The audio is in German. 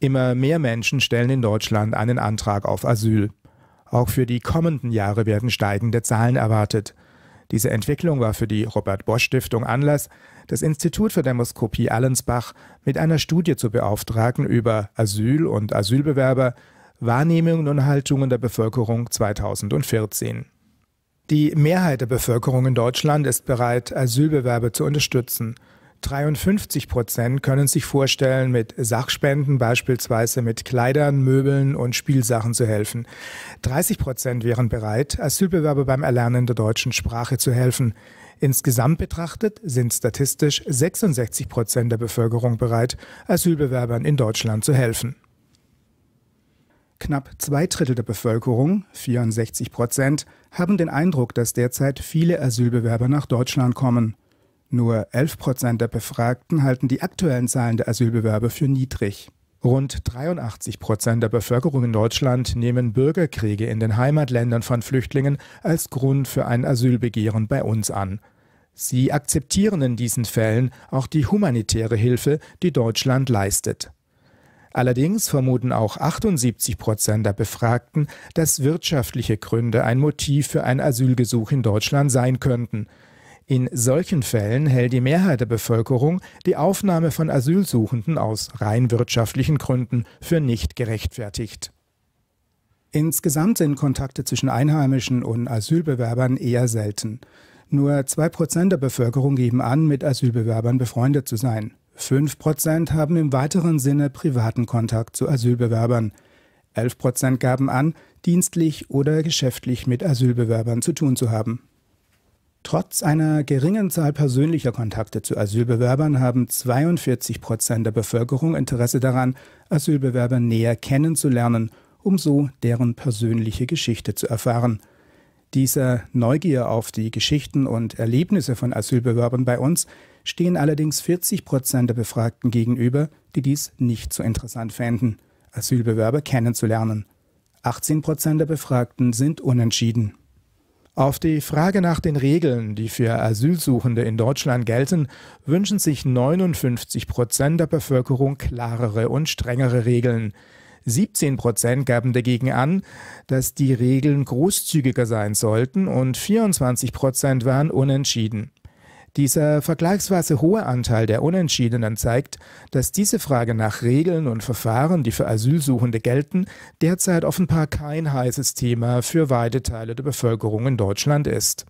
Immer mehr Menschen stellen in Deutschland einen Antrag auf Asyl. Auch für die kommenden Jahre werden steigende Zahlen erwartet. Diese Entwicklung war für die Robert Bosch Stiftung Anlass, das Institut für Demoskopie Allensbach mit einer Studie zu beauftragen über Asyl und Asylbewerber, Wahrnehmungen und Haltungen der Bevölkerung 2014. Die Mehrheit der Bevölkerung in Deutschland ist bereit, Asylbewerber zu unterstützen – 53 Prozent können sich vorstellen, mit Sachspenden, beispielsweise mit Kleidern, Möbeln und Spielsachen zu helfen. 30 Prozent wären bereit, Asylbewerber beim Erlernen der deutschen Sprache zu helfen. Insgesamt betrachtet sind statistisch 66 Prozent der Bevölkerung bereit, Asylbewerbern in Deutschland zu helfen. Knapp zwei Drittel der Bevölkerung, 64 Prozent, haben den Eindruck, dass derzeit viele Asylbewerber nach Deutschland kommen. Nur 11 Prozent der Befragten halten die aktuellen Zahlen der Asylbewerber für niedrig. Rund 83 Prozent der Bevölkerung in Deutschland nehmen Bürgerkriege in den Heimatländern von Flüchtlingen als Grund für ein Asylbegehren bei uns an. Sie akzeptieren in diesen Fällen auch die humanitäre Hilfe, die Deutschland leistet. Allerdings vermuten auch 78 Prozent der Befragten, dass wirtschaftliche Gründe ein Motiv für ein Asylgesuch in Deutschland sein könnten. In solchen Fällen hält die Mehrheit der Bevölkerung die Aufnahme von Asylsuchenden aus rein wirtschaftlichen Gründen für nicht gerechtfertigt. Insgesamt sind Kontakte zwischen Einheimischen und Asylbewerbern eher selten. Nur 2% der Bevölkerung geben an, mit Asylbewerbern befreundet zu sein. 5% haben im weiteren Sinne privaten Kontakt zu Asylbewerbern. 11% gaben an, dienstlich oder geschäftlich mit Asylbewerbern zu tun zu haben. Trotz einer geringen Zahl persönlicher Kontakte zu Asylbewerbern haben 42 Prozent der Bevölkerung Interesse daran, Asylbewerber näher kennenzulernen, um so deren persönliche Geschichte zu erfahren. Dieser Neugier auf die Geschichten und Erlebnisse von Asylbewerbern bei uns stehen allerdings 40 Prozent der Befragten gegenüber, die dies nicht so interessant fänden, Asylbewerber kennenzulernen. 18 Prozent der Befragten sind unentschieden. Auf die Frage nach den Regeln, die für Asylsuchende in Deutschland gelten, wünschen sich 59 Prozent der Bevölkerung klarere und strengere Regeln. 17 Prozent gaben dagegen an, dass die Regeln großzügiger sein sollten und 24 Prozent waren unentschieden. Dieser vergleichsweise hohe Anteil der Unentschiedenen zeigt, dass diese Frage nach Regeln und Verfahren, die für Asylsuchende gelten, derzeit offenbar kein heißes Thema für weite Teile der Bevölkerung in Deutschland ist.